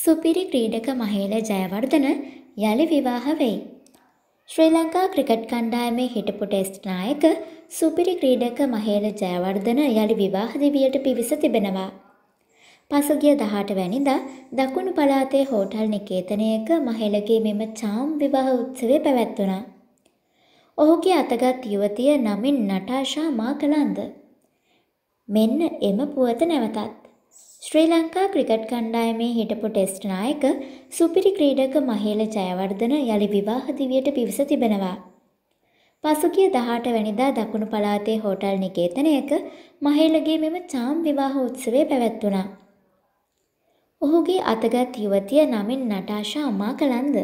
සුපිරි ක්‍රීඩක මහේල ජයවර්ධන යළි විවාහ වෙයි. ශ්‍රී ලංකා ක්‍රිකට් කණ්ඩායමේ හිටපු ටෙස්ට් නායක සුපිරි ක්‍රීඩක මහේල ජයවර්ධන යළි විවාහ දිවියට පිවිස තිබෙනවා. පසුගිය 18 වැනිදා දකුණු පළාතේ හෝටල් නිකේතනයක මහේලගේ මෙම චාම් විවාහ උත්සවය පැවැත්වුණා. ඔහුගේ අතගත් යුවතිය නමින් නටාෂා මාකලන්ද. මෙන්න එම පුවත නැවතත් ශ්‍රී ලංකා ක්‍රිකට් කණ්ඩායමේ හිටපු ටෙස්ට් නායක සුපිරි ක්‍රීඩක මහේල ජයවර්ධන යළි විවාහ දිවියට පිවිස තිබෙනවා. පසුගිය 18 වැනිදා දකුණු පළාතේ හෝටල් නිකේතනයක මහේලගේ මෙම චාම් විවාහ උත්සවය පැවැත්වුණා. ඔහුගේ අතගත් යුවතිය නමින් නටාෂා අමා කලන්ද